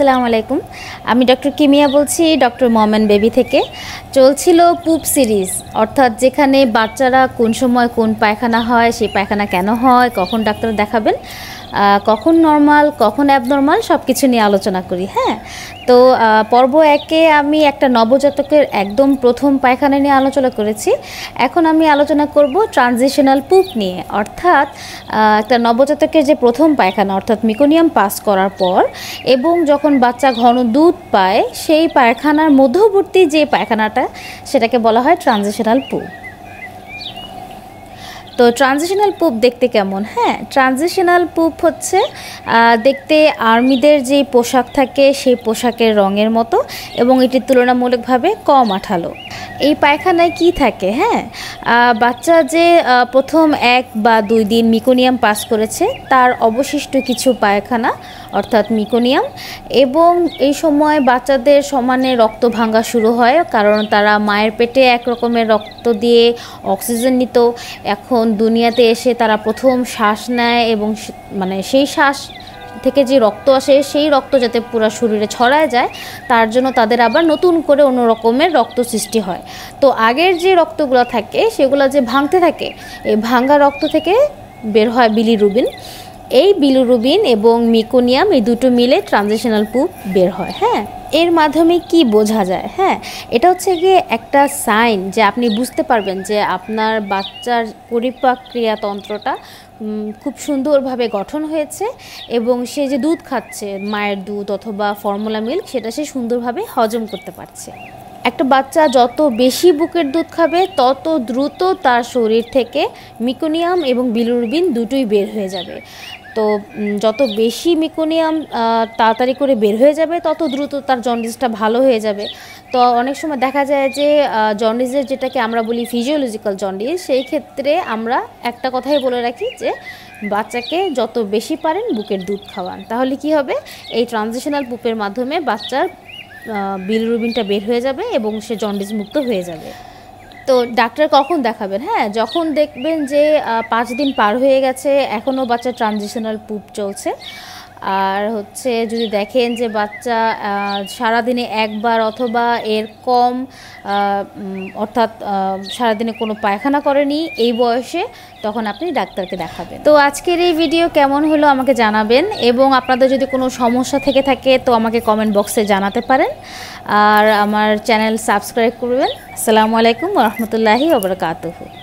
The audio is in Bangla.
আসসালামু আলাইকুম আমি ডক্টর কিমিয়া বলছি ডক্টর মমেন বেবি থেকে চলছিল পুপ সিরিজ অর্থাৎ যেখানে বাচ্চারা কোন সময় কোন পায়খানা হয় সেই পায়খানা কেন হয় কখন ডাক্তার দেখাবেন কখন নর্মাল কখন অ্যাবনর্মাল সব কিছু নিয়ে আলোচনা করি হ্যাঁ তো পর্ব একে আমি একটা নবজাতকের একদম প্রথম পায়খানা নিয়ে আলোচনা করেছি এখন আমি আলোচনা করব ট্রানজিশনাল পুপ নিয়ে অর্থাৎ একটা নবজাতকের যে প্রথম পায়খানা অর্থাৎ মিকোনিয়াম পাস করার পর এবং যখন বাচ্চা ঘন দুধ পায় সেই পায়খানার মধ্যবর্তী যে পায়খানাটা সেটাকে বলা হয় ট্রানজিশনাল পুপ তো ট্রানজিশনাল পুপ দেখতে কেমন হ্যাঁ ট্রানজিশনাল পুপ হচ্ছে দেখতে আর্মিদের যে পোশাক থাকে সেই পোশাকের রঙের মতো এবং এটি তুলনামূলকভাবে কম আঠালো এই পায়খানায় কি থাকে হ্যাঁ বাচ্চা যে প্রথম এক বা দুই দিন মিকোনিয়াম পাস করেছে তার অবশিষ্ট কিছু পায়খানা অর্থাৎ মিকোনিয়াম এবং এই সময় বাচ্চাদের সমানে রক্ত ভাঙ্গা শুরু হয় কারণ তারা মায়ের পেটে এক রকমের রক্ত দিয়ে অক্সিজেন নিত এখন দুনিয়াতে এসে তারা প্রথম শ্বাস নেয় এবং মানে সেই শ্বাস থেকে যে রক্ত আসে সেই রক্ত যাতে পুরো শরীরে ছড়ায় যায় তার জন্য তাদের আবার নতুন করে অন্য রকমের রক্ত সৃষ্টি হয় তো আগের যে রক্তগুলো থাকে সেগুলো যে ভাঙতে থাকে এই ভাঙ্গা রক্ত থেকে বের হয় বিলিরুবিন এই বিলুরুবিন এবং মিকোনিয়াম এই দুটো মিলে ট্রানজিশনাল পুপ বের হয় হ্যাঁ এর মাধ্যমে কি বোঝা যায় হ্যাঁ এটা হচ্ছে গিয়ে একটা সাইন যে আপনি বুঝতে পারবেন যে আপনার বাচ্চার পরিপাক ক্রিয়াতন্ত্রটা খুব সুন্দরভাবে গঠন হয়েছে এবং সে যে দুধ খাচ্ছে মায়ের দুধ অথবা ফর্মুলা মিল্ক সেটা সে সুন্দরভাবে হজম করতে পারছে একটা বাচ্চা যত বেশি বুকের দুধ খাবে তত দ্রুত তার শরীর থেকে মিকোনিয়াম এবং বিলুরবিন দুটোই বের হয়ে যাবে তো যত বেশি মিকোনিয়াম তাড়াতাড়ি করে বের হয়ে যাবে তত দ্রুত তার জন্ডিসটা ভালো হয়ে যাবে তো অনেক সময় দেখা যায় যে জন্ডিসের যেটাকে আমরা বলি ফিজিওলজিক্যাল জন্ডিস সেই ক্ষেত্রে আমরা একটা কথাই বলে রাখি যে বাচ্চাকে যত বেশি পারেন বুকের দুধ খাওয়ান তাহলে কি হবে এই ট্রানজিশনাল পুপের মাধ্যমে বাচ্চার বিলরুবিনটা বের হয়ে যাবে এবং সে জন্ডিস মুক্ত হয়ে যাবে তো ডাক্তার কখন দেখাবেন হ্যাঁ যখন দেখবেন যে পাঁচ দিন পার হয়ে গেছে এখনও বাচ্চা ট্রানজিশনাল পুপ চলছে আর হচ্ছে যদি দেখেন যে বাচ্চা সারাদিনে একবার অথবা এর কম অর্থাৎ সারাদিনে কোনো পায়খানা করেনি এই বয়সে তখন আপনি ডাক্তারকে দেখাবেন তো আজকের এই ভিডিও কেমন হলো আমাকে জানাবেন এবং আপনাদের যদি কোনো সমস্যা থেকে থাকে তো আমাকে কমেন্ট বক্সে জানাতে পারেন আর আমার চ্যানেল সাবস্ক্রাইব করবেন আসসালামু আলাইকুম রহমতুল্লাহি ওবরকাতহ